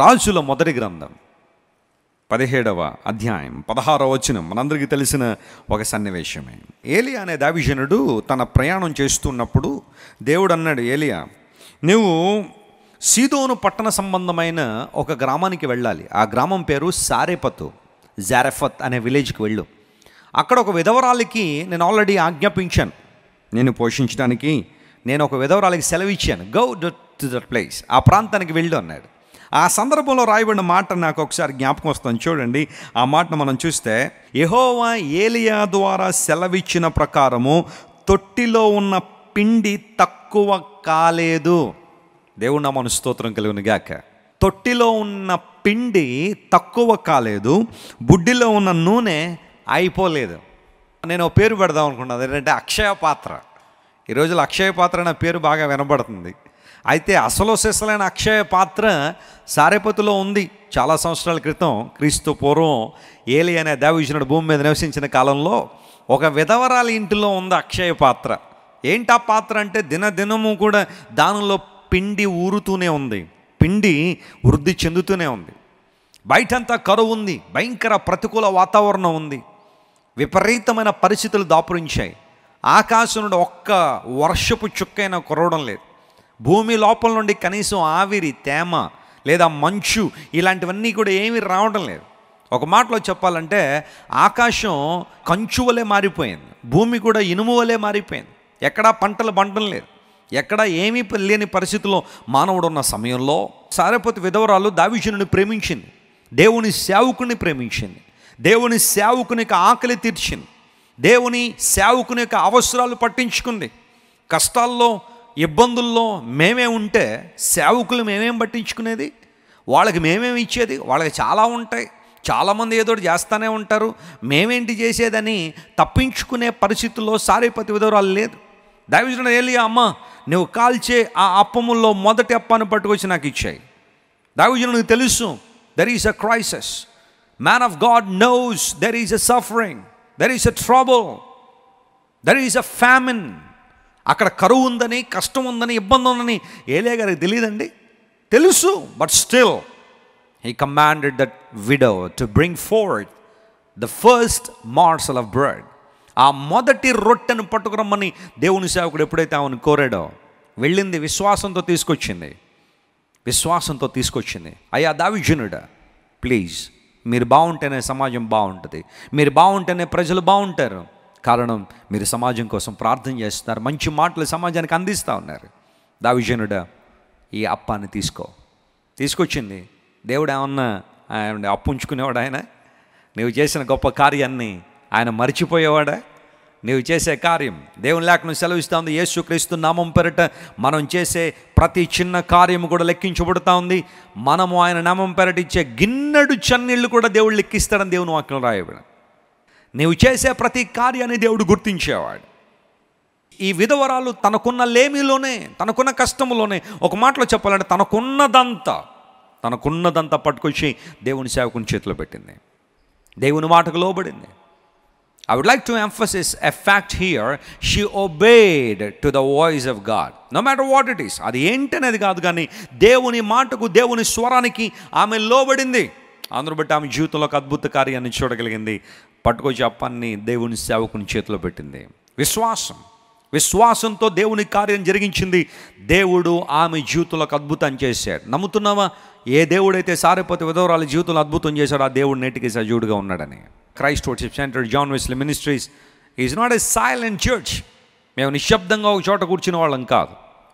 రాజుల మొదటి గ్రంథం పదిహేడవ అధ్యాయం పదహారవ వచ్చిన మనందరికీ తెలిసిన ఒక సన్నివేశమే ఏలియా అనే దావిజనుడు తన ప్రయాణం చేస్తున్నప్పుడు దేవుడు అన్నాడు ఏలియా నువ్వు సీదోను పట్టణ సంబంధమైన ఒక గ్రామానికి వెళ్ళాలి ఆ గ్రామం పేరు సారేపతు జారెఫత్ అనే విలేజ్కి వెళ్ళు అక్కడ ఒక విధవరాలికి నేను ఆల్రెడీ ఆజ్ఞాపించాను నేను పోషించడానికి నేను ఒక విధవరాలికి సెలవు ఇచ్చాను గౌ టు దట్ ప్లేస్ ఆ ప్రాంతానికి వెళ్ళు అన్నాడు ఆ సందర్భంలో రాయబడిన మాట నాకు ఒకసారి జ్ఞాపకం వస్తుంది చూడండి ఆ మాటను మనం చూస్తే యహోవా ఏలియా ద్వారా సెలవిచ్చిన ప్రకారము తొట్టిలో ఉన్న పిండి తక్కువ కాలేదు దేవుడు మన స్తోత్రం కలిగిన గాక తొట్టిలో ఉన్న పిండి తక్కువ కాలేదు బుడ్డిలో ఉన్న నూనె అయిపోలేదు నేను పేరు పెడదాం అనుకున్నాను ఏంటంటే అక్షయ పాత్ర ఈ రోజుల్లో అక్షయ పాత్ర అనే పేరు బాగా వినబడుతుంది అయితే అసలు సిసలైన అక్షయ పాత్ర సారేపతిలో ఉంది చాలా సంవత్సరాల క్రితం క్రీస్తు పూర్వం ఏలి అనే దేవజనుడు భూమి మీద నివసించిన కాలంలో ఒక విధవరాల ఇంటిలో ఉంది అక్షయ పాత్ర ఏంటి ఆ పాత్ర అంటే దినదినము కూడా దానిలో పిండి ఊరుతూనే ఉంది పిండి వృద్ధి చెందుతూనే ఉంది బయటంతా కరువు ఉంది భయంకర ప్రతికూల వాతావరణం ఉంది విపరీతమైన పరిస్థితులు దాపురించాయి ఆకాశం నుండి ఒక్క వర్షపు చుక్కైనా కురవడం లేదు భూమి లోపల నుండి కనీసం ఆవిరి తేమ లేదా మంచు ఇలాంటివన్నీ కూడా ఏమీ రావడం లేదు ఒక మాటలో చెప్పాలంటే ఆకాశం కంచు వలె మారిపోయింది భూమి కూడా ఇనుము వలె మారిపోయింది ఎక్కడా పంటలు పండడం లేదు ఎక్కడా ఏమీ లేని పరిస్థితుల్లో మానవుడు ఉన్న సమయంలో సారపతి విధవరాలు దావిజనుని ప్రేమించింది దేవుని సేవకుని ప్రేమించింది దేవుని సేవకుని యొక్క ఆకలి తీర్చింది దేవుని సేవకుని యొక్క అవసరాలు పట్టించుకుంది కష్టాల్లో ఇబ్బందుల్లో మేమే ఉంటే సేవకులు మేమేం పట్టించుకునేది వాళ్ళకి మేమేమి ఇచ్చేది వాళ్ళకి చాలా ఉంటాయి చాలామంది ఏదో చేస్తూనే ఉంటారు మేమేంటి చేసేదని తప్పించుకునే పరిస్థితుల్లో సారీ ప్రతి విధవరాలు లేదు దావిజుడు ఏలి అమ్మ నువ్వు కాల్చే ఆ అప్పముల్లో మొదటి అప్పాన్ని పట్టుకొచ్చి నాకు ఇచ్చాయి దావిజుడు నీకు తెలుసు there is a crisis man of God knows there is a suffering there is a trouble there is a famine అక్కడ కరువు ఉందని కష్టం ఉందని ఇబ్బంది ఉందని ఏలే గారికి తెలియదండి తెలుసు but still he commanded that widow to bring forth the first morsel of bread ఆ మొదటి రొట్టెను పట్టుకురమ్మని దేవుని సేవకుడు ఎప్పుడైతే ఆమెను కోరాడో వెళ్ళింది విశ్వాసంతో తీసుకొచ్చింది విశ్వాసంతో తీసుకొచ్చింది అయ్యా దావిజనుడా ప్లీజ్ మీరు బాగుంటేనే సమాజం బాగుంటుంది మీరు బాగుంటేనే ప్రజలు బాగుంటారు కారణం మీరు సమాజం కోసం ప్రార్థన చేస్తున్నారు మంచి మాటలు సమాజానికి అందిస్తూ ఉన్నారు దావిజనుడ ఈ అప్పాన్ని తీసుకో తీసుకొచ్చింది దేవుడు ఏమన్నా ఆయన అప్పు ఉంచుకునేవాడు ఆయన నీవు చేసిన గొప్ప కార్యాన్ని ఆయన మర్చిపోయేవాడా నీవు చేసే కార్యం దేవుని లేఖను సెలవిస్తూ ఉంది యేసుక్రీస్తు నామం పెరట మనం చేసే ప్రతి చిన్న కార్యం కూడా లెక్కించబడుతూ ఉంది మనము ఆయన నామం పెరటిచ్చే గిన్నెడు చన్నీళ్ళు కూడా దేవుడు లెక్కిస్తాడని దేవుని వాక్యం రాయబడి నీవు చేసే ప్రతి కార్యాన్ని దేవుడు గుర్తించేవాడు ఈ విధవరాలు తనకున్న లేమిలోనే తనకున్న కష్టంలోనే ఒక మాటలో చెప్పాలంటే తనకున్నదంతా తనకున్నదంతా పట్టుకొచ్చి దేవుని సేవకుని చేతిలో పెట్టింది దేవుని మాటకు లోబడింది I would like to emphasis a fact here she obeyed to the voice of God no matter what it is అది ఏంటనేది కాదు కానీ దేవుని మాటకు దేవుని స్వరానికి ఆమె లోబడింది అందరూ బట్టి ఆమె జీవితంలో ఒక అద్భుత కార్యాన్ని చూడగలిగింది పట్టుకో చెప్పాన్ని దేవుని సేవకుని చేతిలో పెట్టింది విశ్వాసం విశ్వాసంతో దేవుని కార్యం జరిగించింది దేవుడు ఆమె జీవితంలోకి అద్భుతం చేశాడు నమ్ముతున్నావా ఏ దేవుడైతే సారిపోతే విధవరాలు జీవితంలో అద్భుతం చేశాడు ఆ దేవుడు నేటికి సజీవుడిగా ఉన్నాడని Christ worship centre John Wesley ministries is not a silent church మేము నిశ్శబ్దంగా ఒక చోట కూర్చున్న వాళ్ళం కాదు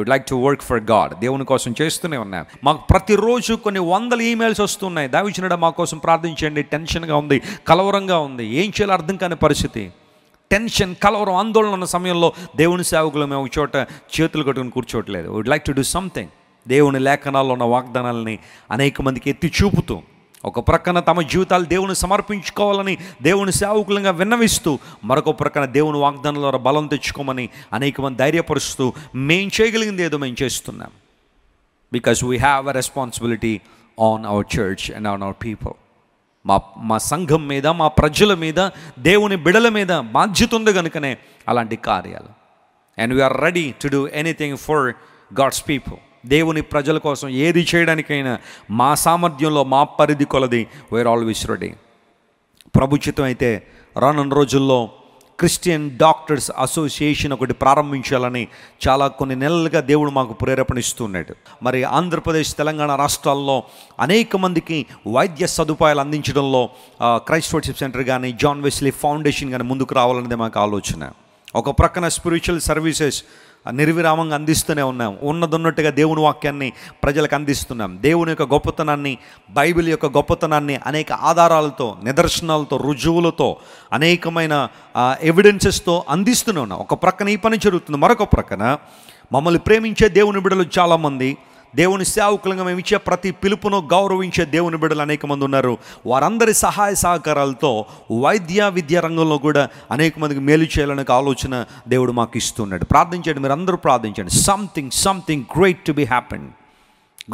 would like to work for God దేవుని కోసం చేస్తూనే ఉన్నాం మాకు ప్రతిరోజు కొన్ని వందల ఈమెయిల్స్ వస్తున్నాయి దావిచ్చినడా మా కోసం ప్రార్థించండి టెన్షన్గా ఉంది కలవరంగా ఉంది ఏం చేయాలో అర్థం కాని పరిస్థితి టెన్షన్ కలవరం ఆందోళన ఉన్న సమయంలో దేవుని సేవకులు మేము ఒక చోట చేతులు కట్టుకుని కూర్చోవట్లేదు would like to do something దేవుని లేఖనాల్లో ఉన్న వాగ్దానాలని అనేక మందికి ఎత్తి చూపుతూ ఒక ప్రక్కన తమ జీవితాలు దేవుని సమర్పించుకోవాలని దేవుని సేవకులంగా విన్నవిస్తూ మరొక ప్రక్కన దేవుని వాగ్దానం ద్వారా బలం తెచ్చుకోమని అనేక మంది ధైర్యపరుస్తూ మేము చేయగలిగింది ఏదో మేము చేస్తున్నాం because we have a responsibility on our church and on our people మా మా సంఘం మీద మా ప్రజల మీద దేవుని బిడల మీద బాధ్యత ఉంది కనుకనే అలాంటి కార్యాలు and we are ready to do anything for God's people దేవుని ప్రజల కోసం ఏది చేయడానికైనా మా సామర్థ్యంలో మా పరిధి కొలది వేర్ ఆల్వేస్ రెడీ ప్రభుచితం అయితే రానున్న రోజుల్లో క్రిస్టియన్ డాక్టర్స్ అసోసియేషన్ ఒకటి ప్రారంభించాలని చాలా కొన్ని నెలలుగా దేవుడు మాకు ప్రేరేపణిస్తున్నాడు మరి ఆంధ్రప్రదేశ్ తెలంగాణ రాష్ట్రాల్లో అనేక మందికి వైద్య సదుపాయాలు అందించడంలో క్రైస్ట్ వర్షిప్ సెంటర్ కానీ జాన్ వెస్లీ ఫౌండేషన్ కానీ ముందుకు రావాలన్నదే మాకు ఆలోచన ఒక ప్రక్కన స్పిరిచువల్ సర్వీసెస్ నిర్విరామంగా అందిస్తూనే ఉన్నాం ఉన్నట్టుగా దేవుని వాక్యాన్ని ప్రజలకు అందిస్తున్నాం దేవుని యొక్క గొప్పతనాన్ని బైబిల్ యొక్క గొప్పతనాన్ని అనేక ఆధారాలతో నిదర్శనాలతో రుజువులతో అనేకమైన ఎవిడెన్సెస్తో అందిస్తూనే ఉన్నాం ఒక ప్రక్కన ఈ పని జరుగుతుంది మరొక ప్రక్కన మమ్మల్ని ప్రేమించే దేవుని బిడలు చాలామంది దేవుని సేవకులంగా మేము ఇచ్చే ప్రతి పిలుపును గౌరవించే దేవుని బిడ్డలు అనేక మంది ఉన్నారు వారందరి సహాయ సహకారాలతో వైద్య విద్య రంగంలో కూడా అనేక మందికి మేలు చేయాలనే ఆలోచన దేవుడు మాకు ఇస్తున్నాడు ప్రార్థించండి మీరు అందరూ ప్రార్థించండి something something great to be happen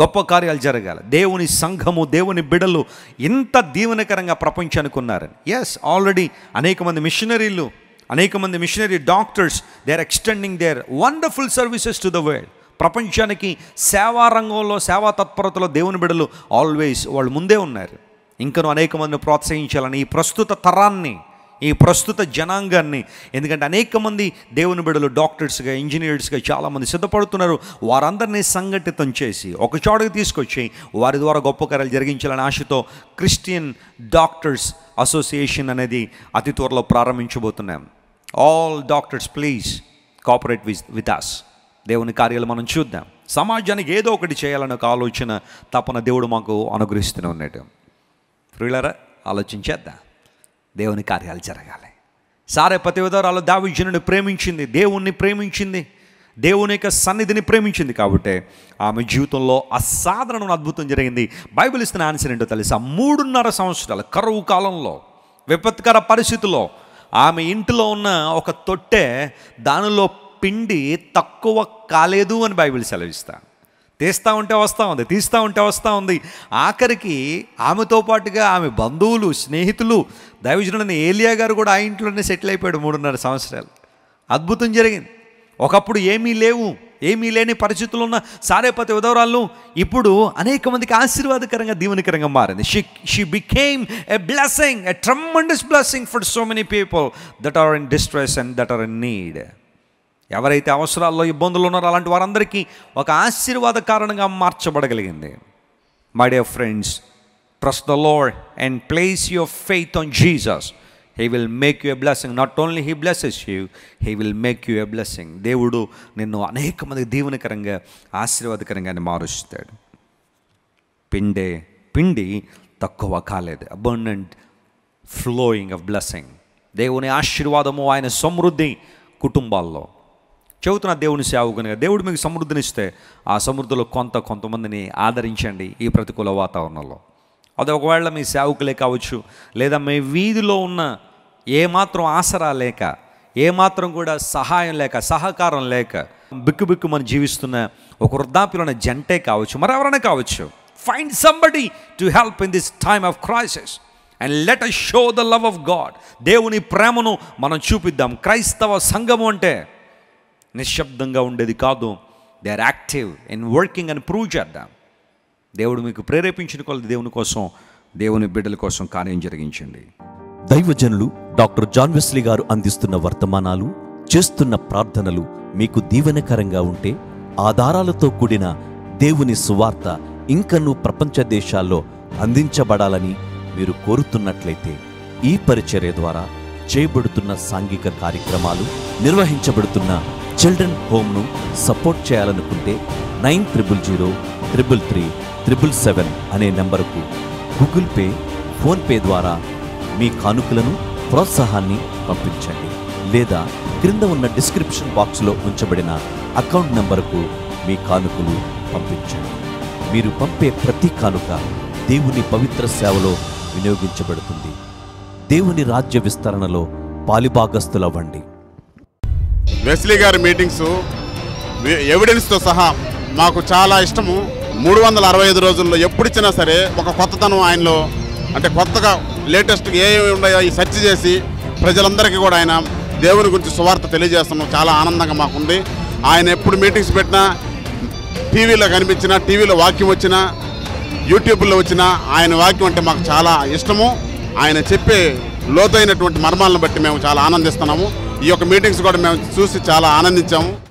గొప్ప కార్యాలు జరగాలి దేవుని సంఘము దేవుని బిడలు ఇంత దీవనకరంగా ప్రపంచానికి ఉన్నారు ఎస్ ఆల్రెడీ అనేక మంది మిషనరీలు అనేక మంది missionary doctors they are extending their wonderful services to the world ప్రపంచానికి సేవా రంగంలో సేవా తత్పరతలో దేవుని బిడలు ఆల్వేస్ వాళ్ళు ముందే ఉన్నారు ఇంకను అనేక మందిని ప్రోత్సహించాలని ఈ ప్రస్తుత తరాన్ని ఈ ప్రస్తుత జనాంగాన్ని ఎందుకంటే అనేక మంది దేవుని బిడలు డాక్టర్స్గా ఇంజనీర్స్గా చాలామంది సిద్ధపడుతున్నారు వారందరినీ సంఘటితం చేసి ఒక చోటకి తీసుకొచ్చి వారి ద్వారా గొప్ప కార్యాలు జరిగించాలని ఆశతో క్రిస్టియన్ డాక్టర్స్ అసోసియేషన్ అనేది అతి త్వరలో ప్రారంభించబోతున్నాం all doctors please cooperate with with us దేవుని కార్యాలు మనం చూద్దాం సమాజానికి ఏదో ఒకటి చేయాలని ఒక ఆలోచన తపన దేవుడు మాకు అనుగ్రహిస్తూనే ఉన్నాడు ఫ్రీలరా ఆలోచించేద్దాం దేవుని కార్యాలు జరగాలి సారే ప్రతి విధాలు దావిజ్యుని ప్రేమించింది దేవుణ్ణి ప్రేమించింది దేవుని యొక్క సన్నిధిని ప్రేమించింది కాబట్టి ఆమె జీవితంలో అసాధారణ అద్భుతం జరిగింది బైబిల్ ఇస్తున్న ఆన్సర్ ఏంటో తెలుసా మూడున్నర సంవత్సరాలు కరువు కాలంలో విపత్కర పరిస్థితుల్లో ఆమె ఇంటిలో ఉన్న ఒక తొట్టె దానిలో పిండి తక్కువ కాలేదు అని బైబిల్ సెలవిస్తా తీస్తూ ఉంటే వస్తూ ఉంది తీస్తూ ఉంటే వస్తూ ఉంది ఆఖరికి ఆమెతో పాటుగా ఆమె బంధువులు స్నేహితులు దైవజనుడని ఏలియా గారు కూడా ఆ ఇంట్లోనే సెటిల్ అయిపోయాడు మూడున్నర సంవత్సరాలు అద్భుతం జరిగింది ఒకప్పుడు ఏమీ లేవు ఏమీ లేని పరిస్థితులు ఉన్న సారేపతి ఉదవరాలను ఇప్పుడు అనేక మందికి ఆశీర్వాదకరంగా దీవెనకరంగా మారింది she she became a blessing a tremendous blessing for so many people that are in distress and that are in need ఎవరైతే అవసరాల్లో ఇబ్బందులు ఉన్నారో అలాంటి వారందరికీ ఒక ఆశీర్వాద కారణంగా మార్చబడగలిగింది my dear friends trust the Lord and place your faith on Jesus he will make you a blessing not only he blesses you he will make you a blessing దేవుడు నిన్ను అనేక మంది దీవెనకరంగా ఆశీర్వాదకరంగా మారుస్తాడు పిండే పిండి తక్కువ కాలేదు అబండెంట్ ఫ్లోయింగ్ ఆఫ్ బ్లెస్సింగ్ దేవుని ఆశీర్వాదము ఆయన సమృద్ధి కుటుంబాల్లో చెబుతున్న దేవుని సేవ కనుక దేవుడు మీకు సమృద్ధినిస్తే ఆ సమృద్ధిలో కొంత కొంతమందిని ఆదరించండి ఈ ప్రతికూల వాతావరణంలో అది ఒకవేళ మీ సేవకులే కావచ్చు లేదా మీ వీధిలో ఉన్న ఏమాత్రం ఆసరా లేక ఏమాత్రం కూడా సహాయం లేక సహకారం లేక బిక్కు మనం జీవిస్తున్న ఒక వృద్ధాప్యులైన జంటే కావచ్చు మరెవరైనా కావచ్చు find somebody to help in this time of crisis and let us show the love of God దేవుని ప్రేమను మనం చూపిద్దాం క్రైస్తవ సంఘము అంటే నిశ్శబ్దంగా ఉండేది కాదు they are active and working అని ప్రూవ్ చేద్దాం దేవుడు మీకు ప్రేరేపించిన కొలది దేవుని కోసం దేవుని బిడ్డల కోసం కార్యం జరిగించండి దైవజనులు డాక్టర్ జాన్ వెస్లీ గారు అందిస్తున్న వర్తమానాలు చేస్తున్న ప్రార్థనలు మీకు దీవెనకరంగా ఉంటే ఆధారాలతో కూడిన దేవుని సువార్త ఇంకనూ ప్రపంచ దేశాల్లో అందించబడాలని మీరు కోరుతున్నట్లయితే ఈ పరిచర్య ద్వారా చేయబడుతున్న సాంఘిక కార్యక్రమాలు నిర్వహించబడుతున్న చిల్డ్రన్ హోమ్ను సపోర్ట్ చేయాలనుకుంటే nine triple zero triple three triple seven అనే నెంబరుకు గూగుల్ పే ఫోన్పే ద్వారా మీ కానుకలను ప్రోత్సాహాన్ని పంపించండి లేదా క్రింద ఉన్న డిస్క్రిప్షన్ బాక్స్లో ఉంచబడిన అకౌంట్ నెంబరుకు మీ కానుకలు పంపించండి మీరు పంపే ప్రతి కానుక దేవుని పవిత్ర సేవలో వినియోగించబడుతుంది దేవుని రాజ్య విస్తరణలో పాలిభాగస్థులవ్వండి వెస్లీ గారి మీటింగ్స్ ఎవిడెన్స్తో సహా మాకు చాలా ఇష్టము మూడు వందల అరవై ఐదు రోజుల్లో ఎప్పుడిచ్చినా సరే ఒక కొత్తతనం ఆయనలో అంటే కొత్తగా లేటెస్ట్ ఏమేమి ఉన్నాయో ఈ సెర్చ్ చేసి ప్రజలందరికీ కూడా ఆయన దేవుని గురించి సువార్త తెలియజేస్తున్నాం చాలా ఆనందంగా మాకుంది ఆయన ఎప్పుడు మీటింగ్స్ పెట్టినా టీవీలో కనిపించినా టీవీలో వాక్యం వచ్చినా యూట్యూబ్లో వచ్చినా ఆయన వాక్యం అంటే మాకు చాలా ఇష్టము ఆయన చెప్పే లోతైనటువంటి మర్మాలను బట్టి మేము చాలా ఆనందిస్తున్నాము ఈ యొక్క మీటింగ్స్ కూడా మేము చూసి చాలా ఆనందించాము